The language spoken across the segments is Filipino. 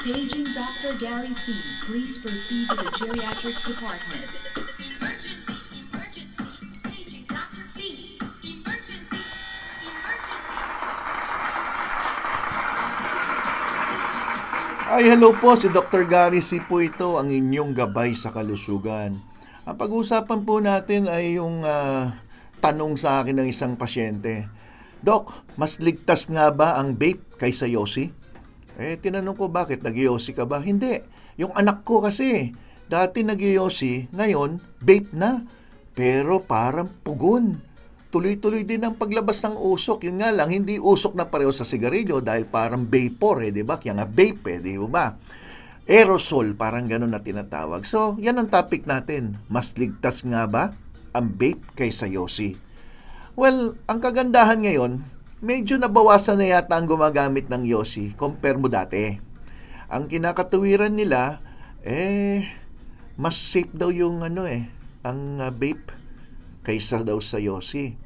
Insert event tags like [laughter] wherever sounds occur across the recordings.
Paging Dr. Gary C. Please proceed to the geriatrics department. Emergency, emergency, paging Dr. C. Emergency, emergency. Ay, hello po. Si Dr. Gary C. po ito, ang inyong gabay sa kalusugan. Ang pag-uusapan po natin ay yung uh, tanong sa akin ng isang pasyente. Dok, mas ligtas nga ba ang vape kaysa yosi? Eh, tinanong ko, bakit? nag ka ba? Hindi. Yung anak ko kasi, dati nag ngayon, vape na. Pero parang pugon. Tuloy-tuloy din ang paglabas ng usok. Yun nga lang, hindi usok na pareho sa sigarilyo dahil parang vapor eh, di ba? Kaya nga vape eh, di ba? Aerosol, parang ganun na tinatawag. So, yan ang topic natin. Mas ligtas nga ba ang vape kaysa yosi? E well, ang kagandahan ngayon, medyo nabawasan na yata ang gumagamit ng Yosi compare mo dati. Ang kinakatuwiran nila, eh, mas safe daw yung ano eh, ang uh, vape kaysa daw sa Yosi.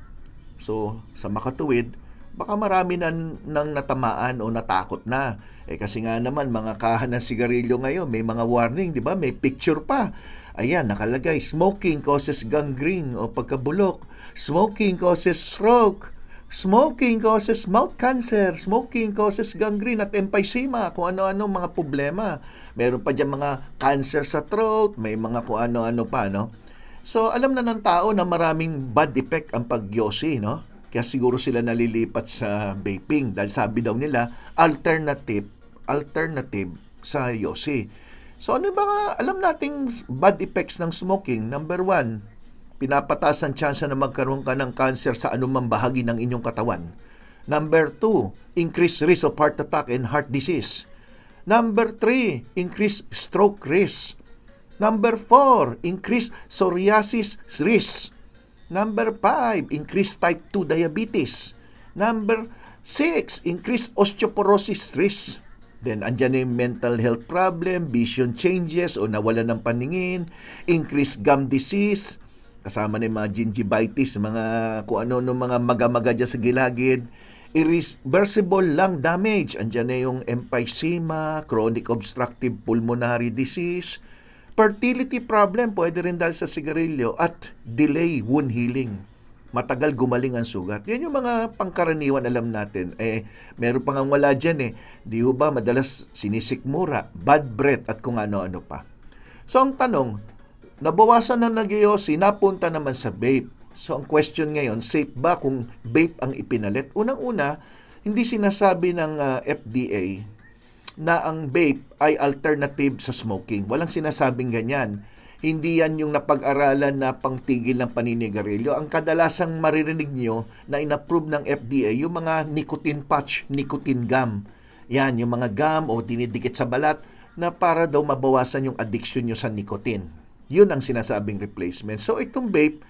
So, sa makatuwid, baka marami na nang natamaan o natakot na. Eh kasi nga naman mga kahan ng sigarilyo ngayon, may mga warning, 'di ba? May picture pa. Ayan, nakalagay, smoking causes gangrene o pagkabulok. Smoking causes stroke. Smoking causes mouth cancer, smoking causes gangrene at emphysema, kung ano-ano mga problema. Meron pa dyan mga cancer sa throat, may mga kung ano-ano pa, no? So, alam na ng tao na maraming bad effect ang pagyosi, no? Kaya siguro sila nalilipat sa vaping dahil sabi daw nila, alternative, alternative sa yosi. So, ano ba nga, alam nating bad effects ng smoking? Number one, Pinapataas ang tsansa na magkaroon ka ng cancer sa anumang bahagi ng inyong katawan. Number 2, increased risk of heart attack and heart disease. Number 3, increased stroke risk. Number 4, increased psoriasis risk. Number 5, increased type 2 diabetes. Number 6, increased osteoporosis risk. Then, andyan na yung mental health problem, vision changes o nawala ng paningin, increased gum disease, kasama na yung mga gingivitis, mga kung ano no mga magamaga dyan sa gilagid. Irreversible lung damage. Andiyan na yung emphysema, chronic obstructive pulmonary disease, fertility problem, pwede rin dahil sa sigarilyo, at delay wound healing. Matagal gumaling ang sugat. Yan yung mga pangkaraniwan alam natin. Eh, meron pang wala dyan eh. Di ba madalas sinisikmura, bad breath at kung ano-ano pa. So ang tanong, nabawasan ng nagyosi, napunta naman sa vape. So ang question ngayon, safe ba kung vape ang ipinalit? Unang-una, hindi sinasabi ng uh, ah, FDA na ang vape ay alternative sa smoking. Walang sinasabing ganyan. Hindi yan yung napag-aralan na pangtigil ng paninigarilyo. Ang kadalasang maririnig nyo na inapprove ng FDA, yung mga nicotine patch, nicotine gum. Yan, yung mga gum o dinidikit sa balat na para daw mabawasan yung addiction nyo sa nicotine. Yun ang sinasabing replacement. So itong vape,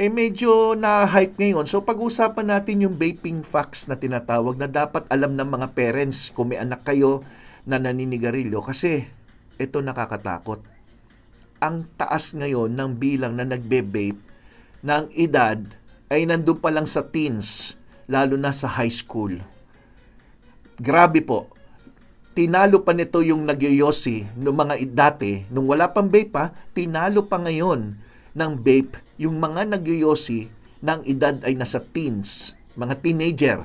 eh medyo na-hype ngayon. So pag-usapan natin yung vaping facts na tinatawag na dapat alam ng mga parents kung may anak kayo na naninigarilyo kasi ito nakakatakot. Ang taas ngayon ng bilang na nagbe-vape na ang edad ay nandun pa lang sa teens, lalo na sa high school. Grabe po tinalo pa nito yung nagyoyosi noong mga dati, nung wala pang vape pa, tinalo pa ngayon ng vape yung mga nagyoyosi ng edad ay nasa teens, mga teenager.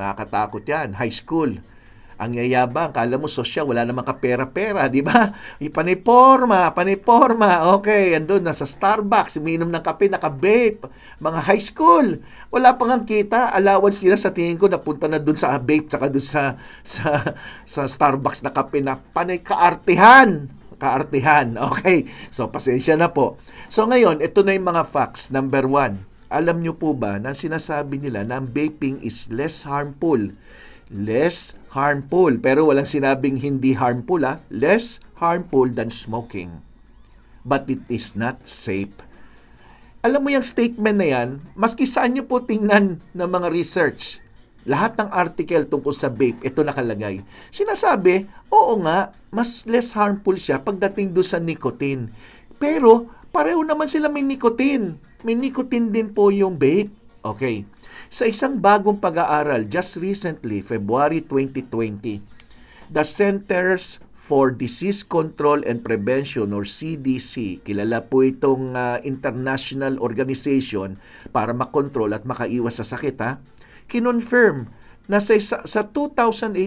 Nakakatakot yan, high school. Ang yayabang, kala mo sosya, wala namang kapera-pera, di ba? Ipaniporma, paniporma, okay, andun, nasa Starbucks, umiinom ng kape, naka-vape, mga high school, wala pang ang kita, allowance nila sa tingin ko, napunta na dun sa vape, tsaka dun sa, [laughs] sa, sa Starbucks na kape na panay kaartihan kaartihan. Okay? So, pasensya na po. So, ngayon, ito na yung mga facts. Number one, alam nyo po ba na sinasabi nila na vaping is less harmful less harmful. Pero walang sinabing hindi harmful ha. Ah. Less harmful than smoking. But it is not safe. Alam mo yung statement na yan, maski saan nyo po tingnan ng mga research, lahat ng article tungkol sa vape, ito nakalagay. Sinasabi, oo nga, mas less harmful siya pagdating do sa nicotine. Pero pareho naman sila may nicotine. May nicotine din po yung vape. Okay. Sa isang bagong pag-aaral just recently, February 2020, the Centers for Disease Control and Prevention or CDC, kilala po itong uh, international organization para makontrol at makaiwas sa sakit ha, kinonfirm na sa, sa 2,807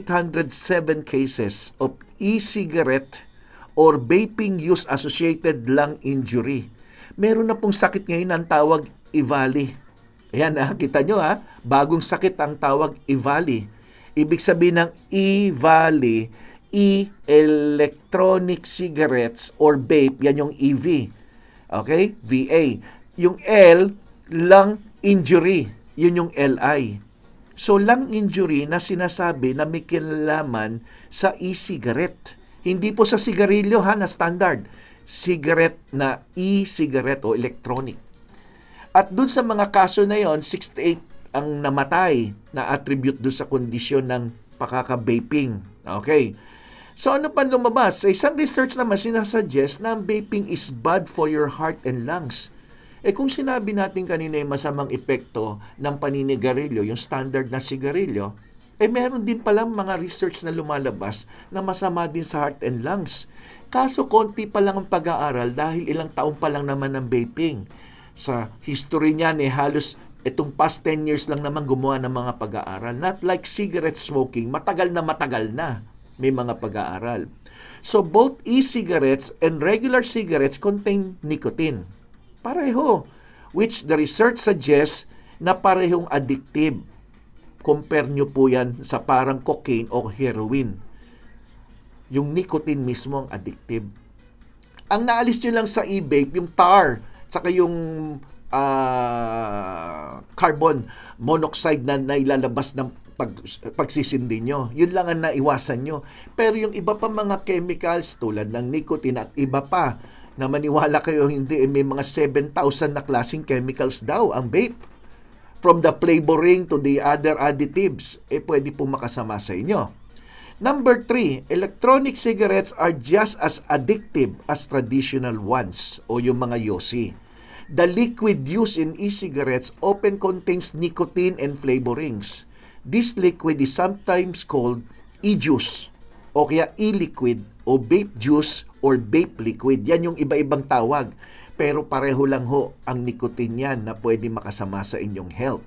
cases of e-cigarette or vaping use associated lung injury. Meron na pong sakit ngayon ang tawag EVALI Ayan, nakita ah, nyo ha, ah, bagong sakit ang tawag e-valley. Ibig sabihin ng e-valley, e-electronic cigarettes or vape, yan yung EV. Okay? VA. Yung L, lung injury. Yun yung LI. So, lung injury na sinasabi na may kinalaman sa e-cigarette. Hindi po sa sigarilyo ha, na standard. Cigarette na e-cigarette o electronic. At doon sa mga kaso na yon, 68 ang namatay na attribute doon sa kondisyon ng pakaka-vaping. Okay. So ano pa lumabas? Sa eh, isang research naman sinasuggest na ang vaping is bad for your heart and lungs. Eh kung sinabi natin kanina yung masamang epekto ng paninigarilyo, yung standard na sigarilyo, eh meron din palang mga research na lumalabas na masama din sa heart and lungs. Kaso konti pa lang ang pag-aaral dahil ilang taon pa lang naman ang vaping sa history niya ni halos itong past 10 years lang naman gumawa ng mga pag-aaral. Not like cigarette smoking, matagal na matagal na may mga pag-aaral. So both e-cigarettes and regular cigarettes contain nicotine. Pareho, which the research suggests na parehong addictive. Compare nyo po yan sa parang cocaine o heroin. Yung nicotine mismo ang addictive. Ang naalis nyo lang sa e-vape, yung tar, saka yung uh, carbon monoxide na nailalabas ng pag, pagsisindi nyo. Yun lang ang naiwasan nyo. Pero yung iba pa mga chemicals tulad ng nicotine at iba pa, na maniwala kayo hindi, eh, may mga 7,000 na klaseng chemicals daw ang vape. From the flavoring to the other additives, eh pwede po makasama sa inyo. Number three, electronic cigarettes are just as addictive as traditional ones o yung mga yosi. The liquid used in e-cigarettes often contains nicotine and flavorings. This liquid is sometimes called e-juice o kaya e-liquid o vape juice or vape liquid. Yan yung iba-ibang tawag. Pero pareho lang ho ang nicotine yan na pwede makasama sa inyong health.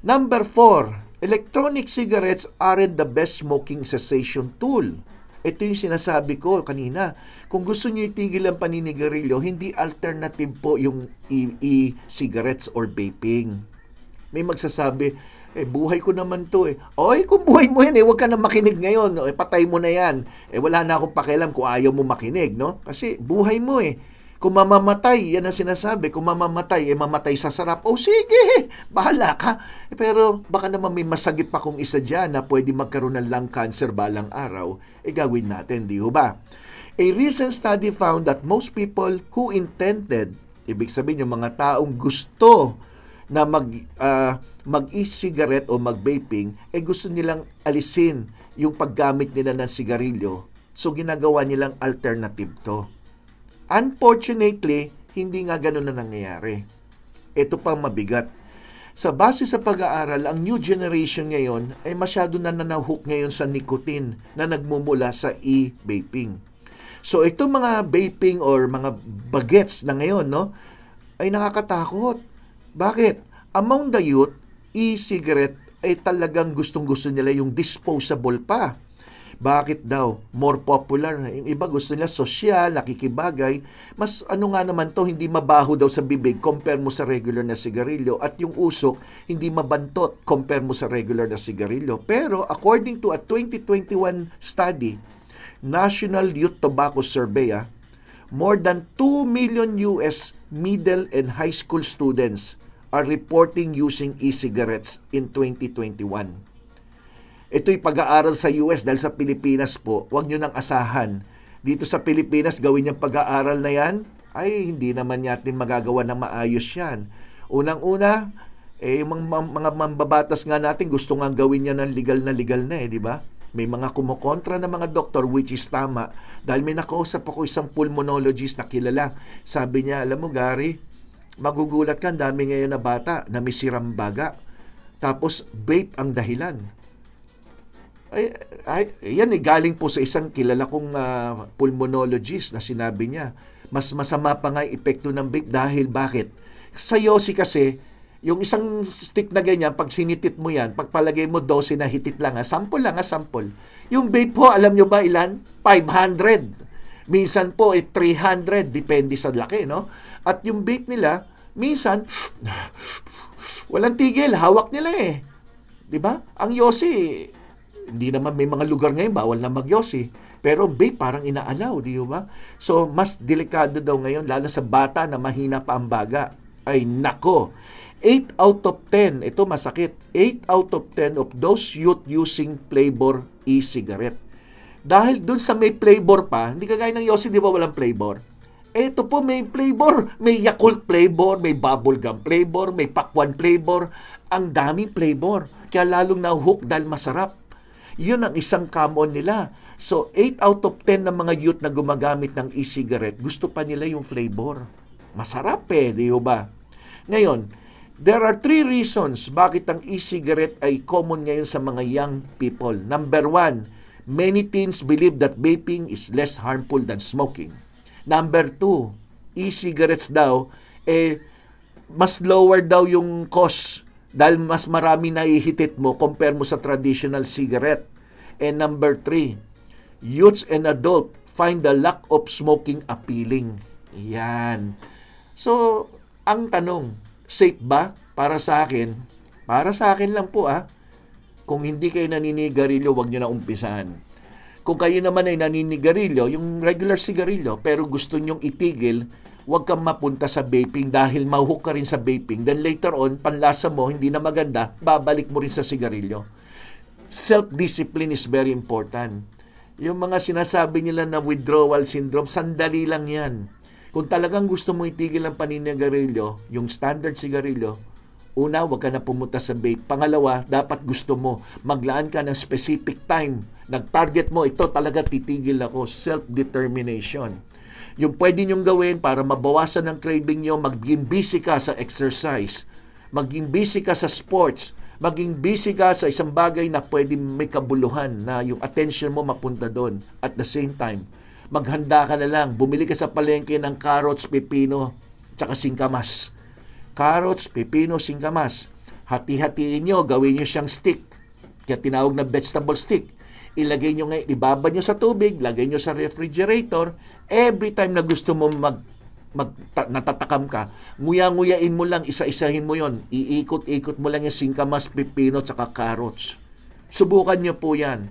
Number 4, electronic cigarettes aren't the best smoking cessation tool. Ito yung sinasabi ko kanina. Kung gusto niyo itigil ang paninigarilyo, hindi alternative po yung e-cigarettes or vaping. May magsasabi, eh, buhay ko naman to eh. Oy, kung buhay mo yan eh, huwag ka na makinig ngayon. Eh, patay mo na yan. Eh, wala na akong pakialam kung ayaw mo makinig, no? Kasi buhay mo eh. Kung mamamatay, yan ang sinasabi. Kung mamamatay, eh mamatay sa sarap. O oh, sige, bahala ka. Eh, pero baka naman may masagip pa kung isa dyan na pwede magkaroon ng lung cancer balang araw. E gawin natin, di ho ba? A recent study found that most people who intended, ibig sabihin yung mga taong gusto na mag, uh, ah, mag-e-cigarette o mag-vaping, eh gusto nilang alisin yung paggamit nila ng sigarilyo. So ginagawa nilang alternative to. Unfortunately, hindi nga ganun na nangyayari. Ito pang mabigat. Sa base sa pag-aaral, ang new generation ngayon ay masyado na nanahuk ngayon sa nicotine na nagmumula sa e-vaping. So itong mga vaping or mga bagets na ngayon, no, ay nakakatakot. Bakit? Among the youth, e-cigarette ay talagang gustong-gusto nila yung disposable pa. Bakit daw? More popular. Yung iba gusto nila social, nakikibagay. Mas ano nga naman to, hindi mabaho daw sa bibig compare mo sa regular na sigarilyo. At yung usok, hindi mabantot compare mo sa regular na sigarilyo. Pero according to a 2021 study, National Youth Tobacco Survey, ah, more than 2 million US middle and high school students are reporting using e-cigarettes in 2021 ito'y pag-aaral sa US dahil sa Pilipinas po, huwag nyo nang asahan. Dito sa Pilipinas, gawin yung pag-aaral na yan, ay hindi naman natin magagawa ng maayos yan. Unang-una, eh, yung mga, mga mambabatas nga natin, gusto nga gawin niya ng legal na legal na eh, di ba? May mga kumukontra ng mga doktor which is tama. Dahil may nakausap ako isang pulmonologist na kilala. Sabi niya, alam mo Gary, magugulat ka, ang dami ngayon na bata na may sirambaga. Tapos vape ang dahilan. Ay, ay, yan eh, galing po sa isang kilala kong uh, pulmonologist na sinabi niya, mas masama pa nga epekto ng vape dahil bakit? Sa yosi kasi, yung isang stick na ganyan, pag sinitit mo yan, pag pagpalagay mo 12 na hitit lang ha, sample lang ha, sample. Yung vape po, alam nyo ba ilan? 500. Minsan po, eh, 300, depende sa laki, no? At yung vape nila, minsan, walang tigil, hawak nila eh. 'Di ba? Ang yosi, hindi naman may mga lugar ngayon bawal na magyosi. Eh. Pero bay parang inaalaw, di ba? So, mas delikado daw ngayon, lalo sa bata na mahina pa ang baga. Ay, nako! 8 out of 10, ito masakit, 8 out of 10 of those youth using flavor e-cigarette. Dahil dun sa may flavor pa, hindi kagaya ng Yossi, di ba walang flavor? Eh, ito po may flavor, may Yakult flavor, may bubblegum flavor, may pakwan flavor, ang daming flavor. Kaya lalong na-hook dahil masarap. Yun ang isang common nila. So, 8 out of 10 ng mga youth na gumagamit ng e-cigarette, gusto pa nila yung flavor. Masarap eh, di ba? Ngayon, there are three reasons bakit ang e-cigarette ay common ngayon sa mga young people. Number one, many teens believe that vaping is less harmful than smoking. Number two, e-cigarettes daw, eh, mas lower daw yung cost dahil mas marami naihitit mo compare mo sa traditional cigarette. And number three, youths and adult find the lack of smoking appealing. Yan. So, ang tanong, safe ba para sa akin? Para sa akin lang po ah. Kung hindi kayo naninigarilyo, wag nyo na umpisahan. Kung kayo naman ay naninigarilyo, yung regular sigarilyo, pero gusto nyong itigil, huwag kang mapunta sa vaping dahil mahook ka rin sa vaping. Then later on, panlasa mo, hindi na maganda, babalik mo rin sa sigarilyo. Self-discipline is very important. Yung mga sinasabi nila na withdrawal syndrome, sandali lang yan. Kung talagang gusto mo itigil ang paninigarilyo, yung standard sigarilyo, una, huwag ka na pumunta sa vape. Pangalawa, dapat gusto mo. Maglaan ka ng specific time. Nag-target mo, ito talaga titigil ako. Self-determination yung pwede nyong gawin para mabawasan ang craving niyo, maging busy ka sa exercise, maging busy ka sa sports, maging busy ka sa isang bagay na pwede may kabuluhan na yung attention mo mapunta doon. At the same time, maghanda ka na lang, bumili ka sa palengke ng carrots, pepino, tsaka singkamas. Carrots, pepino, singkamas. Hati-hatiin nyo, gawin nyo siyang stick. Kaya tinawag na vegetable stick ilagay nyo ngayon, ibaba nyo sa tubig, lagay nyo sa refrigerator, every time na gusto mo mag, mag ta, natatakam ka, nguya-nguyain mo lang, isa-isahin mo yon iikot-ikot mo lang yung singkamas, pipino, tsaka carrots. Subukan nyo po yan.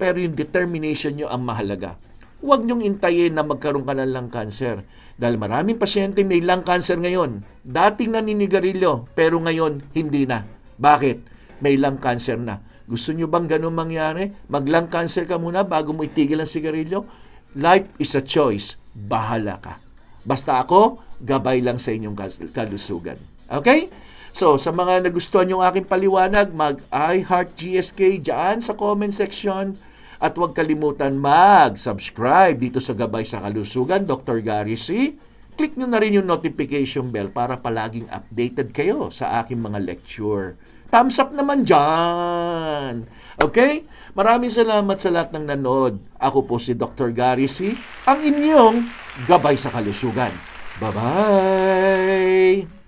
Pero yung determination nyo ang mahalaga. Huwag nyong intayin na magkaroon ka ng lung cancer. Dahil maraming pasyente may lung cancer ngayon. Dating naninigarilyo, pero ngayon hindi na. Bakit? May lung cancer na gusto nyo bang ganun mangyari? Maglang cancer ka muna bago mo itigil ang sigarilyo? Life is a choice. Bahala ka. Basta ako, gabay lang sa inyong kalusugan. Okay? So, sa mga nagustuhan yung aking paliwanag, mag I Heart GSK dyan sa comment section. At huwag kalimutan mag-subscribe dito sa Gabay sa Kalusugan, Dr. Gary C. Click nyo na rin yung notification bell para palaging updated kayo sa aking mga lecture. Thumbs up naman dyan. Okay? Maraming salamat sa lahat ng nanood. Ako po si Dr. Gary C. Ang inyong gabay sa kalusugan. Bye-bye!